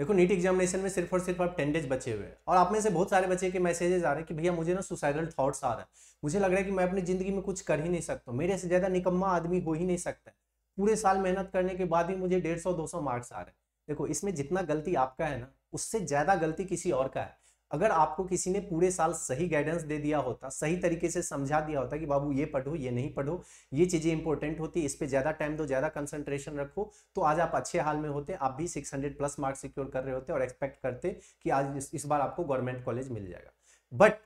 देखो NEET examination में सिर्फ और सिर्फ आप टेन डेज बचे हुए हैं और आप में से बहुत सारे बच्चे के मैसेजेस आ रहे हैं कि भैया मुझे ना सुसाइडल थॉट्स आ रहा है मुझे लग रहा है कि मैं अपनी जिंदगी में कुछ कर ही नहीं सकता मेरे से ज्यादा निकम्मा आदमी हो ही नहीं सकता पूरे साल मेहनत करने के बाद ही मुझे डेढ़ सौ दो सौ मार्क्स आ रहे हैं देखो इसमें जितना गलती आपका है ना उससे ज्यादा गलती किसी और का है अगर आपको किसी ने पूरे साल सही गाइडेंस दे दिया होता सही तरीके से समझा दिया होता कि बाबू ये पढ़ो ये नहीं पढ़ो ये चीजें इंपॉर्टेंट होती इस पर ज्यादा टाइम दो ज्यादा कंसंट्रेशन रखो तो आज आप अच्छे हाल में होते आप भी 600 प्लस मार्क्स सिक्योर कर रहे होते और एक्सपेक्ट करते कि आज इस बार आपको गवर्नमेंट कॉलेज मिल जाएगा बट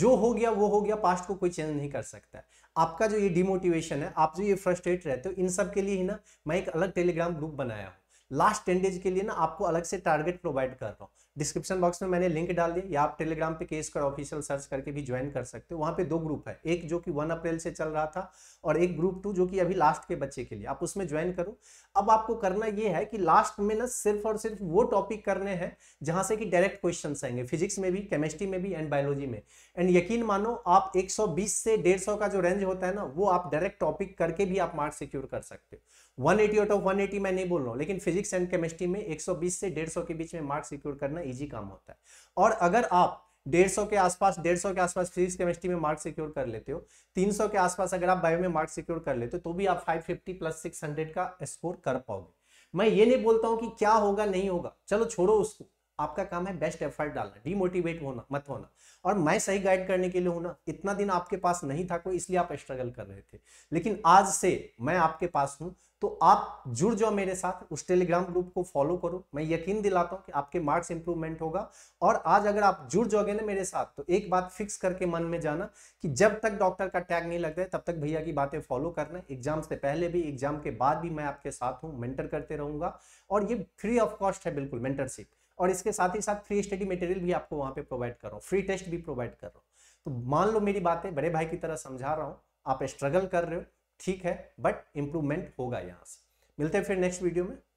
जो हो गया वो हो गया पास्ट को कोई चेंज नहीं कर सकता है आपका जो ये डिमोटिवेशन है आप जो ये फ्रस्ट्रेट रहते हो इन सब के लिए ही ना मैं एक अलग टेलीग्राम ग्रुप बनाया हूँ लास्ट टेन डेज के लिए ना आपको अलग से टारगेट प्रोवाइड कर रहा हूँ डिस्क्रिप्शन बॉक्स में मैंने लिंक डाल दिया या आप टेलीग्राम पे केस कर ऑफिशियल सर्च करके भी ज्वाइन कर सकते हो वहाँ पे दो ग्रुप है एक जो कि वन अप्रैल से चल रहा था और एक ग्रुप टू जो कि अभी लास्ट के बच्चे के लिए आप उसमें ज्वाइन करो अब आपको करना ये है कि लास्ट में ना सिर्फ और सिर्फ वो टॉपिक करने हैं जहाँ से कि डायरेक्ट क्वेश्चन आएंगे फिजिक्स में भी केमिस्ट्री में भी एंड बायोलॉजी में एंड यकीन मानो आप एक से डेढ़ का जो रेंज होता है ना वो आप डायरेक्ट टॉपिक करके भी आप मार्क्स सिक्योर कर सकते हो वन आउट ऑफ वन मैं नहीं बोल रहा हूँ लेकिन फिजिक्स एंड केमिस्ट्री में 120 से 150 के बीच में मार्क्स सिक्योर करना इजी काम होता है और अगर आप 150 के आसपास 150 के आसपास फिजिक्स केमिस्ट्री में मार्क्स सिक्योर कर लेते हो 300 के आसपास अगर आप बायो में मार्क्स सिक्योर कर लेते हो तो भी आप 550 प्लस 600 का स्कोर कर पाओगे मैं ये नहीं बोलता हूँ कि क्या होगा नहीं होगा चलो छोड़ो उसको आपका काम है बेस्ट एफर्ट डालना डीमोटिवेट होना मत होना और मैं सही गाइड करने के लिए हूं ना इतना दिन आपके पास नहीं था कोई इसलिए आप स्ट्रगल कर रहे थे लेकिन आज से मैं आपके पास हूं तो आप जुड़ जाओ मेरे साथ उस टेलीग्राम ग्रुप को फॉलो करो मैं यकीन दिलाता हूं कि आपके मार्क्स इंप्रूवमेंट होगा और आज अगर आप जुड़ जाओगे ना मेरे साथ तो एक बात फिक्स करके मन में जाना कि जब तक डॉक्टर का टैग नहीं लगता है तब तक भैया की बातें फॉलो करना एग्जाम से पहले भी एग्जाम के बाद भी मैं आपके साथ हूँ मेंटर करते रहूंगा और ये फ्री ऑफ कॉस्ट है बिल्कुल मेंटरशिप और इसके साथ ही साथ फ्री स्टडी मटेरियल भी आपको वहां पे प्रोवाइड कर रहा हूँ फ्री टेस्ट भी प्रोवाइड कर रहा हूँ तो मान लो मेरी बातें बड़े भाई की तरह समझा रहा हूँ आप स्ट्रगल कर रहे हो ठीक है बट इम्प्रूवमेंट होगा यहाँ से मिलते हैं फिर नेक्स्ट वीडियो में